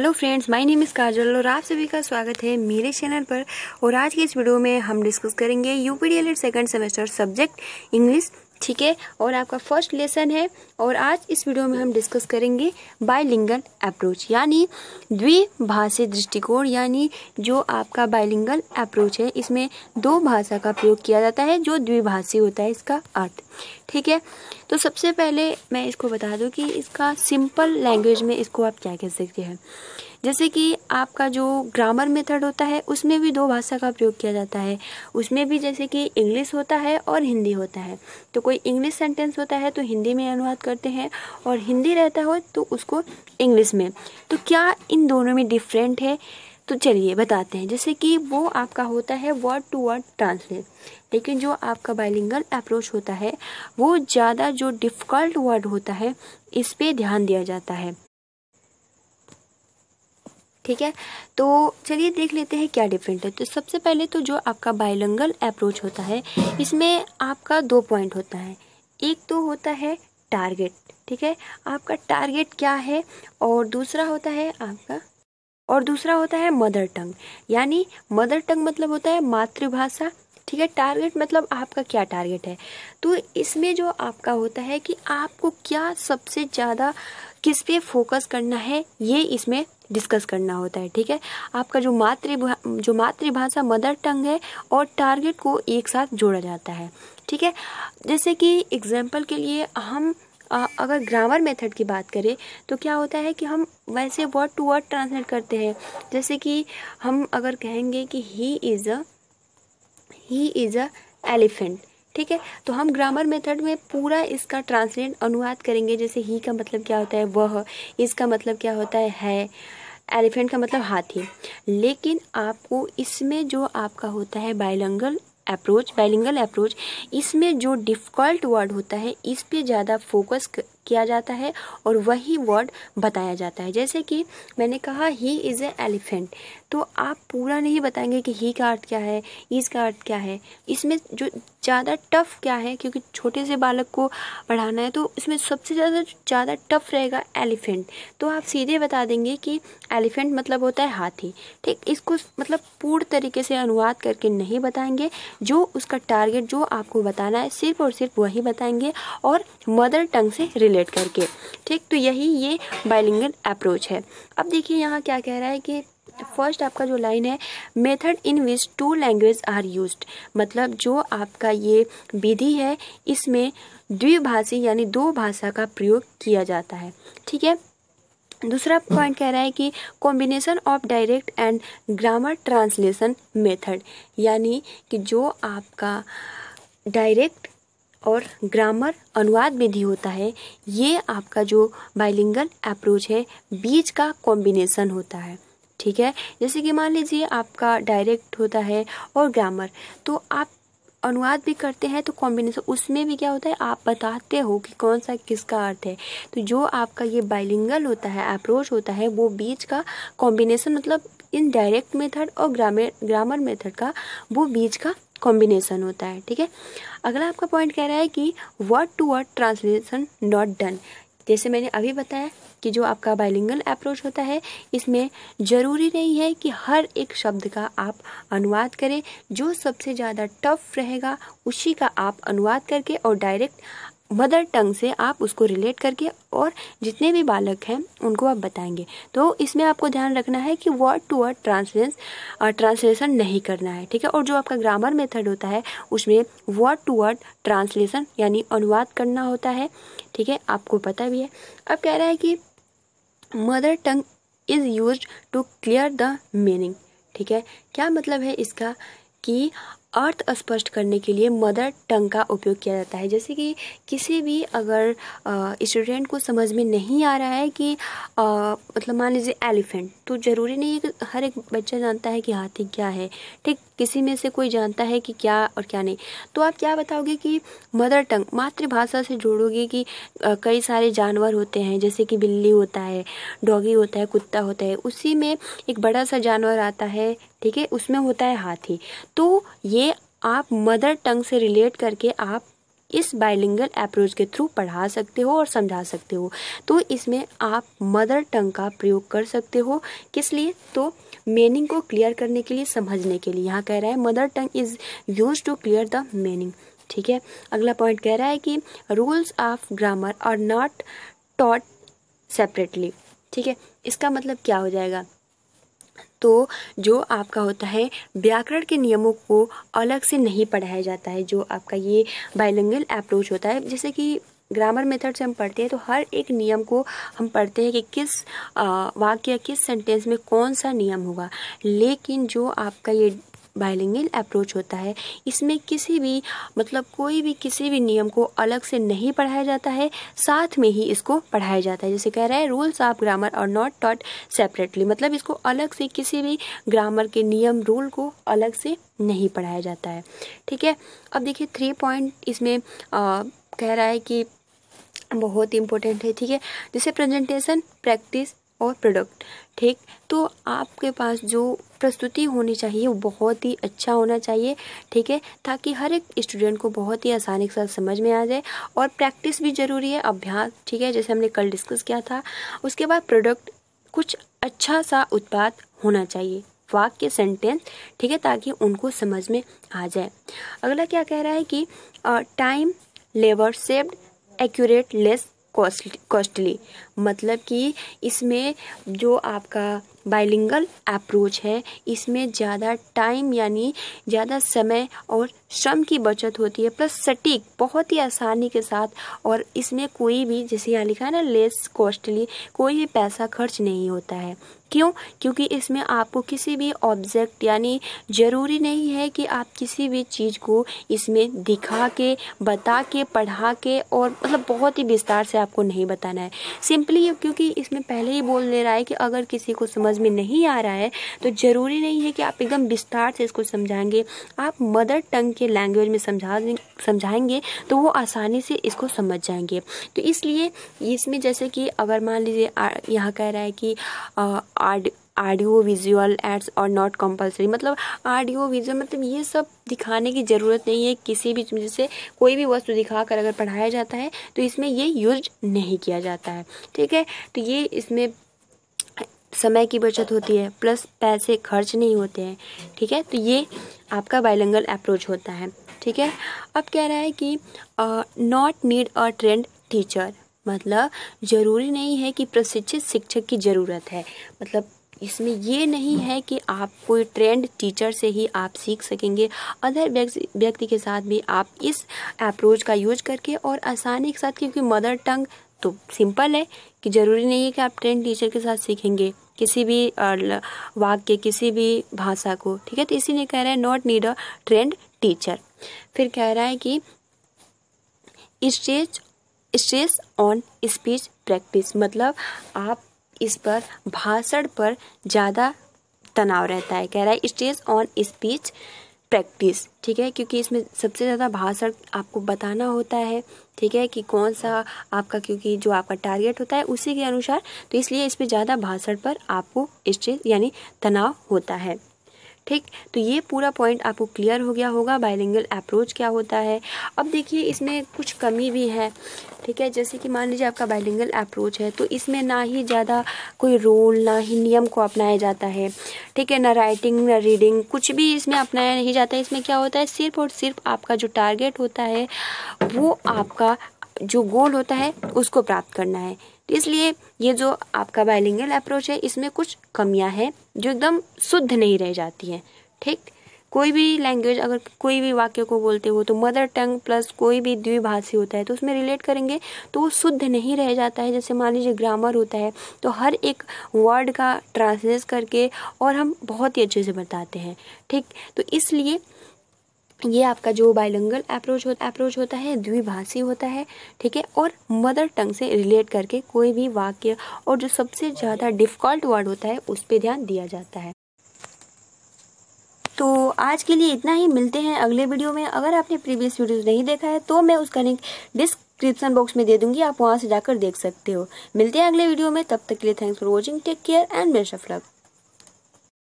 hello friends my name is Kajal और आप सभी का स्वागत है मेरे चैनल पर और आज की इस वीडियो में हम डिस्कस करेंगे U P second semester subject English ठीक है और आपका फर्स्ट लेसन है और आज इस वीडियो में हम डिस्कस करेंगे बाइलिंगल अप्रोच यानी द्विभाषी दृष्टिकोण यानी जो आपका बाइलिंगल अप्रोच है इसमें दो भाषा का प्रयोग किया जाता है जो द्विभाषी होता है इसका अर्थ ठीक है तो सबसे पहले मैं इसको बता दूं कि इसका सिंपल लैंग्वेज में इसको आप क्या कह सकते हैं जैसे कि आपका जो ग्रामर मेथड होता है उसमें भी दो भाषा का प्रयोग किया जाता है उसमें भी जैसे कि इंग्लिश होता है और हिंदी होता है तो कोई इंग्लिश सेंटेंस होता है तो हिंदी में अनुवाद करते हैं और हिंदी रहता हो तो उसको इंग्लिश में तो क्या इन दोनों में डिफरेंट है तो चलिए बताते हैं जैसे कि वो आपका होता है वर्ड टू वर्ड ट्रांसलेट लेकिन जो आपका बाइलिंगल अप्रोच होता है वो ज़्यादा जो डिफ़िकल्ट वर्ड होता है इस पर ध्यान दिया जाता है ठीक है तो चलिए देख लेते हैं क्या डिफरेंट है तो सबसे पहले तो जो आपका बायलंगल अप्रोच होता है इसमें आपका दो पॉइंट होता है एक तो होता है टारगेट ठीक है आपका टारगेट क्या है और दूसरा होता है आपका और दूसरा होता है मदर टंग यानी मदर टंग मतलब होता है मातृभाषा ठीक है टारगेट मतलब आपका क्या टारगेट है तो इसमें जो आपका होता है कि आपको क्या सबसे ज़्यादा किस पे फोकस करना है ये इसमें डिस्कस करना होता है ठीक है आपका जो मातृ जो मातृभाषा मदर टंग है और टारगेट को एक साथ जोड़ा जाता है ठीक है जैसे कि एग्जाम्पल के लिए हम आ, अगर ग्रामर मेथड की बात करें तो क्या होता है कि हम वैसे वर्ड टू वर्ड ट्रांसलेट करते हैं जैसे कि हम अगर कहेंगे कि he is a he is a elephant ठीक है तो हम ग्रामर मेथड में पूरा इसका ट्रांसलेट अनुवाद करेंगे जैसे ही का मतलब क्या होता है वह इसका मतलब क्या होता है है एलिफेंट का मतलब हाथी लेकिन आपको इसमें जो आपका होता है बाइलंगल अप्रोच बाइलिंगल अप्रोच इसमें जो डिफ़िकल्ट वर्ड होता है इस पे ज़्यादा फोकस किया जाता है और वही वर्ड बताया जाता है जैसे कि मैंने कहा ही इज़ ए एलिफेंट तो आप पूरा नहीं बताएंगे कि ही का अर्थ क्या है ईज का अर्थ क्या है इसमें जो ज़्यादा टफ क्या है क्योंकि छोटे से बालक को पढ़ाना है तो इसमें सबसे ज़्यादा ज़्यादा टफ रहेगा एलिफेंट तो आप सीधे बता देंगे कि एलिफेंट मतलब होता है हाथी ठीक इसको मतलब पूर्ण तरीके से अनुवाद करके नहीं बताएंगे जो उसका टारगेट जो आपको बताना है सिर्फ और सिर्फ वही बताएंगे और मदर टंग से रिलेट करके ठीक तो यही ये बाइलिंगल अप्रोच है अब देखिए यहाँ क्या कह रहा है कि फर्स्ट आपका जो लाइन है method in which two language are use मतलब जो आपका ये विधि है इसमें द्विभाषी यानी दो भाषा का प्रयोग किया जाता है ठीक है दूसरा पॉइंट कह रहा है कि combination of direct and grammar translation method यानी कि जो आपका डायरेक्ट और ग्रामर अनुवाद विधि होता है ये आपका जो बाइलिंगल अप्रोच है बीच का कॉम्बिनेशन होता है ठीक है जैसे कि मान लीजिए आपका डायरेक्ट होता है और ग्रामर तो आप अनुवाद भी करते हैं तो कॉम्बिनेशन उसमें भी क्या होता है आप बताते हो कि कौन सा किसका अर्थ है तो जो आपका ये बाइलिंगल होता है अप्रोच होता है वो बीच का कॉम्बिनेशन मतलब इन डायरेक्ट मेथड और ग्रामर ग्रामर मेथड का वो बीच का कॉम्बिनेशन होता है ठीक है अगला आपका पॉइंट कह रहा है कि word to word translation not done जैसे मैंने अभी बताया कि जो आपका बाइलिंगल अप्रोच होता है इसमें ज़रूरी नहीं है कि हर एक शब्द का आप अनुवाद करें जो सबसे ज़्यादा टफ रहेगा उसी का आप अनुवाद करके और डायरेक्ट मदर टंग से आप उसको रिलेट करके और जितने भी बालक हैं उनको आप बताएंगे तो इसमें आपको ध्यान रखना है कि वर्ड टू वर्ड ट्रांसलेंस ट्रांसलेशन नहीं करना है ठीक है और जो आपका ग्रामर मेथड होता है उसमें वर्ड टू वर्ड ट्रांसलेशन यानी अनुवाद करना होता है ठीक है आपको पता भी है अब कह रहा है कि mother tongue is use to clear the meaning ठीक है क्या मतलब है इसका कि अर्थ स्पष्ट करने के लिए मदर टंग का उपयोग किया जाता है जैसे कि किसी भी अगर स्टूडेंट को समझ में नहीं आ रहा है कि आ, मतलब मान लीजिए एलिफेंट तो ज़रूरी नहीं है कि हर एक बच्चा जानता है कि हाथी क्या है ठीक किसी में से कोई जानता है कि क्या और क्या नहीं तो आप क्या बताओगे कि मदर टंग मातृभाषा से जोड़ोगे कि आ, कई सारे जानवर होते हैं जैसे कि बिल्ली होता है डॉगी होता है कुत्ता होता है उसी में एक बड़ा सा जानवर आता है ठीक है उसमें होता है हाथी तो ये आप मदर टंग से रिलेट करके आप इस बाइलिंगल अप्रोच के थ्रू पढ़ा सकते हो और समझा सकते हो तो इसमें आप मदर टंग का प्रयोग कर सकते हो किस लिए तो मीनिंग को क्लियर करने के लिए समझने के लिए यहाँ कह रहा है mother tongue is use to clear the meaning ठीक है अगला पॉइंट कह रहा है कि rules of grammar are not taught separately ठीक है इसका मतलब क्या हो जाएगा तो जो आपका होता है व्याकरण के नियमों को अलग से नहीं पढ़ाया जाता है जो आपका ये बाइलिंगल अप्रोच होता है जैसे कि ग्रामर मेथड से हम पढ़ते हैं तो हर एक नियम को हम पढ़ते हैं कि किस वाक्य किस सेंटेंस में कौन सा नियम होगा लेकिन जो आपका ये बाइलिंगल अप्रोच होता है इसमें किसी भी मतलब कोई भी किसी भी नियम को अलग से नहीं पढ़ाया जाता है साथ में ही इसको पढ़ाया जाता है जैसे कह रहा है रूल्स ऑफ ग्रामर और नॉट टॉट सेपरेटली मतलब इसको अलग से किसी भी ग्रामर के नियम रूल को अलग से नहीं पढ़ाया जाता है ठीक है अब देखिए थ्री पॉइंट इसमें आ, कह रहा है कि बहुत इंपॉर्टेंट है ठीक है जैसे प्रेजेंटेशन प्रैक्टिस और प्रोडक्ट ठीक तो आपके पास जो प्रस्तुति होनी चाहिए वो बहुत ही अच्छा होना चाहिए ठीक है ताकि हर एक स्टूडेंट को बहुत ही आसानी के साथ समझ में आ जाए और प्रैक्टिस भी ज़रूरी है अभ्यास ठीक है जैसे हमने कल डिस्कस किया था उसके बाद प्रोडक्ट कुछ अच्छा सा उत्पाद होना चाहिए वाक्य सेंटेंस ठीक है ताकि उनको समझ में आ जाए अगला क्या कह रहा है कि time labour saved accurate less costly मतलब कि इसमें जो आपका बाइलिंगल अप्रोच है इसमें ज़्यादा टाइम यानी ज़्यादा समय और श्रम की बचत होती है प्लस सटीक बहुत ही आसानी के साथ और इसमें कोई भी जैसे यहाँ लिखा है ना लेस कॉस्टली कोई भी पैसा खर्च नहीं होता है क्यों क्योंकि इसमें आपको किसी भी ऑब्जेक्ट यानी ज़रूरी नहीं है कि आप किसी भी चीज़ को इसमें दिखा के बता के पढ़ा के और मतलब बहुत ही विस्तार से आपको नहीं बताना है सिंपली क्योंकि इसमें पहले ही बोल दे रहा है कि अगर किसी को समझ में नहीं आ रहा है तो ज़रूरी नहीं है कि आप एकदम विस्तार से इसको समझाएंगे आप मदर टंग के लैंग्वेज में समझा समझाएंगे तो वो आसानी से इसको समझ जाएंगे तो इसलिए इसमें जैसे कि अगर मान लीजिए यहाँ कह रहा है कि आर्ड ऑडियो विजुअल एड्स और नॉट कंपलसरी मतलब ऑडियो विजुअल मतलब ये सब दिखाने की ज़रूरत नहीं है किसी भी जैसे कोई भी वस्तु दिखा कर अगर पढ़ाया जाता है तो इसमें ये यूज नहीं किया जाता है ठीक है तो ये इसमें समय की बचत होती है प्लस पैसे खर्च नहीं होते हैं ठीक है तो ये आपका बाइलंगल अप्रोच होता है ठीक है अब कह रहा है कि not need a trained teacher मतलब ज़रूरी नहीं है कि प्रशिक्षित शिक्षक की ज़रूरत है मतलब इसमें ये नहीं है कि आप कोई ट्रेंड टीचर से ही आप सीख सकेंगे अदर व्यक्ति के साथ भी आप इस अप्रोच का यूज करके और आसानी के साथ क्योंकि मदर टंग तो सिंपल है कि ज़रूरी नहीं है कि आप ट्रेन टीचर के साथ सीखेंगे किसी भी वाक्य किसी भी भाषा को ठीक है तो इसी ने कह रहा है not need a trained teacher फिर कह रहा है कि stretch stress on speech practice मतलब आप इस पर भाषण पर ज़्यादा तनाव रहता है कह रहा है स्ट्रेस ऑन स्पीच प्रैक्टिस ठीक है क्योंकि इसमें सबसे ज़्यादा भाषण आपको बताना होता है ठीक है कि कौन सा आपका क्योंकि जो आपका टारगेट होता है उसी के अनुसार तो इसलिए इसमें ज़्यादा भाषण पर आपको स्ट्रेस यानी तनाव होता है ठीक तो ये पूरा पॉइंट आपको क्लियर हो गया होगा बायलिंगल अप्रोच क्या होता है अब देखिए इसमें कुछ कमी भी है ठीक है जैसे कि मान लीजिए आपका बाइलिंगल अप्रोच है तो इसमें ना ही ज़्यादा कोई रोल ना ही नियम को अपनाया जाता है ठीक है ना राइटिंग ना रीडिंग कुछ भी इसमें अपनाया नहीं जाता है इसमें क्या होता है सिर्फ और सिर्फ आपका जो टारगेट होता है वो आपका जो गोल होता है उसको प्राप्त करना है इसलिए ये जो आपका बाइलिंगल अप्रोच है इसमें कुछ कमियां हैं जो एकदम शुद्ध नहीं रह जाती है ठीक कोई भी लैंग्वेज अगर कोई भी वाक्य को बोलते हो तो मदर टंग प्लस कोई भी द्विभाषी होता है तो उसमें रिलेट करेंगे तो वो शुद्ध नहीं रह जाता है जैसे मान लीजिए ग्रामर होता है तो हर एक वर्ड का ट्रांसलेट करके और हम बहुत ही अच्छे से बताते हैं ठीक तो इसलिए ये आपका जो बायलंगल अप्रोच होता अप्रोच होता है द्विभाषी होता है ठीक है और मदर टंग से रिलेट करके कोई भी वाक्य और जो सबसे ज़्यादा डिफ़िकल्ट वर्ड होता है उस पर ध्यान दिया जाता है तो आज के लिए इतना ही मिलते हैं अगले वीडियो में अगर आपने प्रीवियस वीडियो नहीं देखा है तो मैं उसका लिंक डिस्क्रिप्शन बॉक्स में दे दूंगी आप वहाँ से जाकर देख सकते हो मिलते हैं अगले वीडियो में तब तक के लिए thanks for watching take care and best of luck